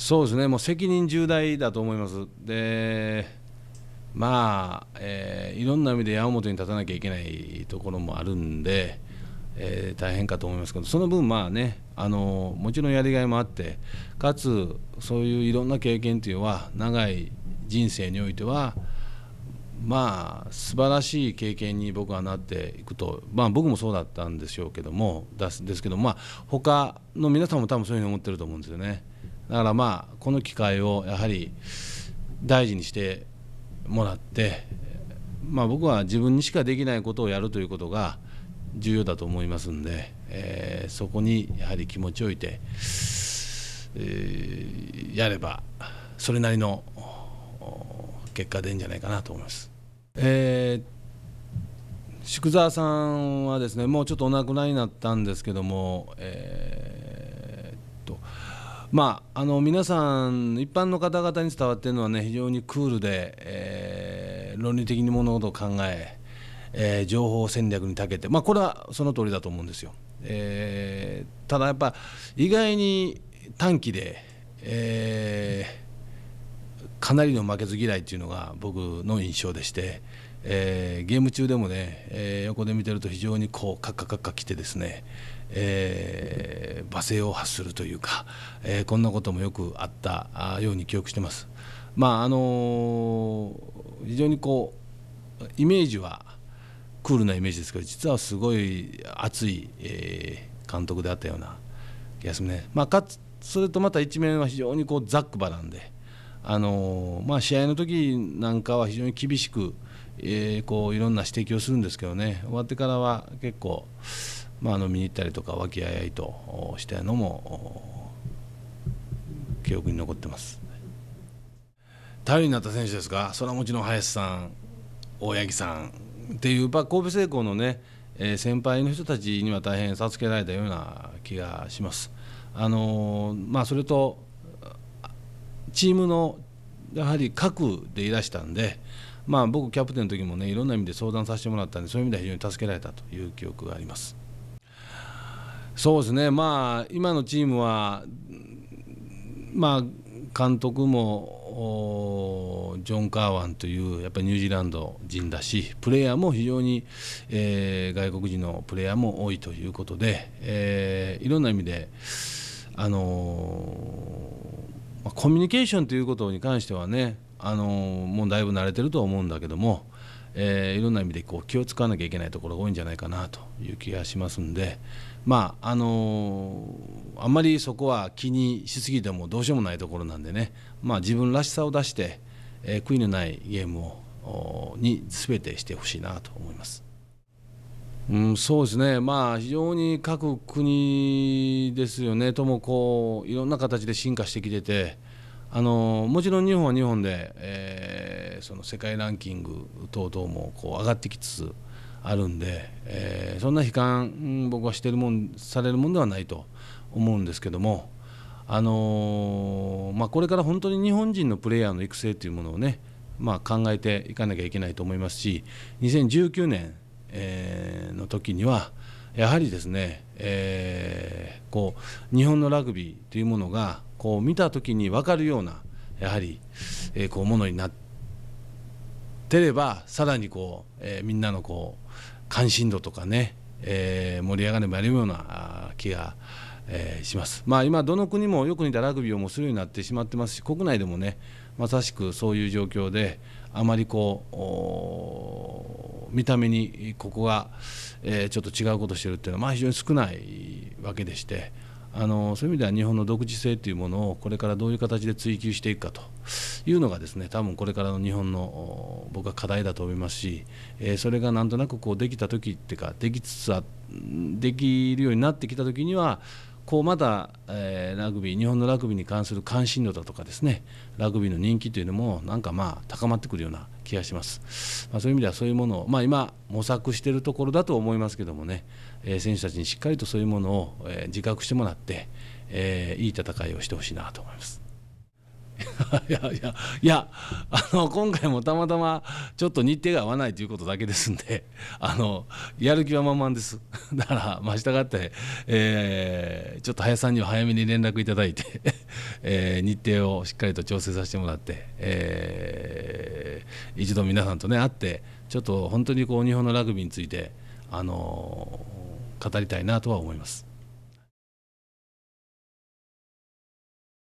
そうですね、もう責任重大だと思います。でまあ、えー、いろんな意味で山本に立たなきゃいけないところもあるんで、えー、大変かと思いますけどその分まあねあのもちろんやりがいもあってかつそういういろんな経験というのは長い人生においてはまあ素晴らしい経験に僕はなっていくと、まあ、僕もそうだったんでしょうけどもですですけどまあ他の皆さんも多分そういうふうに思ってると思うんですよね。だからまあこの機会をやはり大事にしてもらって、まあ、僕は自分にしかできないことをやるということが重要だと思いますんで、えー、そこにやはり気持ちを置いて、えー、やればそれなりの結果出るんじゃないかなと思います。えー宿沢さんはですねもうちょっとお亡くなりになったんですけども、えー、っとまあ、あの皆さん、一般の方々に伝わっているのは、ね、非常にクールで、えー、論理的に物事を考ええー、情報戦略に長けて、まあ、これはその通りだと思うんですよ。えー、ただやっぱ意外に短期で、えー、かなりの負けず嫌いっていうのが僕の印象でして、えー、ゲーム中でもね、えー、横で見てると非常にこうカッカカッカ来てですね、えー罵声を発するというか、えー、こんなこともよくあったように記憶してます。まああのー、非常にこうイメージはクールなイメージですけど実はすごい熱い、えー、監督であったような気がするね、まあ、かつそれとまた一面は非常にこうザックバらんで、あのー、まあ、試合の時なんかは非常に厳しく、えこういろんな指摘をするんですけどね終わってからは結構。まあ、の見に行ったりとか和気あいあいとしたのも記憶に残ってます頼りになった選手ですが空持ちの林さん大八木さんっていう、ま神戸製鋼のね、え先輩の人たちには大変授けられたような気がします。あのまあ、それとチームのやはり核でいらしたんで、まあ、僕キャプテンの時もねいろんな意味で相談させてもらったんでそういう意味では非常に助けられたという記憶があります。そうですね、まあ、今のチームは、まあ、監督もジョン・カーワンというやっぱりニュージーランド人だしプレイヤーも非常に、えー、外国人のプレイヤーも多いということで、えー、いろんな意味で、あのー、まあ、コミュニケーションということに関してはね、あのー、もうだいぶ慣れてると思うんだけども。えー、いろんな意味でこう気を使わなきゃいけないところが多いんじゃないかなという気がしますんで、まああのー、あんまりそこは気にしすぎてもどうしようもないところなんでね、まあ、自分らしさを出して、えー、悔いのないゲームをに全てしてほしいなと思います。うん、そうですね、まあ、非常に各国ですよね、ともこういろんな形で進化してきてて、あのもちろん日本は日本で、えー、その世界ランキング等々もこう上がってきつつあるんで、えー、そんな悲観僕はしてるもんされるもんではないと思うんですけども、あのー、まあ、これから本当に日本人のプレイヤーの育成というものをね、まあ、考えていかなきゃいけないと思いますし2019年、えー、の時にはやはりですね、えこう日本のラグビーというものがこう見た時に分かるようなやはり、えー、こうものになってればさらにこう、えー、みんなのこう関心度とかね、えー、盛り上がればやるような気が、えします。まあ、今どの国もよく似たラグビーをもするようになってしまってますし国内でもねまさしくそういう状況であまりこう見た目にここが、えー、ちょっと違うことしてるっていうのは、まあ、非常に少ないわけでして。あのそういう意味では日本の独自性というものをこれからどういう形で追求していくかというのがですね多分これからの日本の僕は課題だと思いますし、えそれがなんとなくこうできた時っていうかできつつあできるようになってきた時にはこうまだ、えー、ラグビー日本のラグビーに関する関心度だとかですねラグビーの人気というのもなんかまあ高まってくるような気がします、まあ、そういう意味ではそういうものを、まあ、今模索しているところだと思いますけどもね、え選手たちにしっかりとそういうものを、え自覚してもらって、えー、いい戦いをしてほしいなと思います。いやいやいやあの今回もたまたまちょっと日程が合わないということだけですんであのやる気は満々ですだからまあしたがって、えー、ちょっと林さんには早めに連絡いただいて、えー、日程をしっかりと調整させてもらって、えー、一度皆さんとね会ってちょっと本当にこう日本のラグビーについてあの語りたいなとは思います。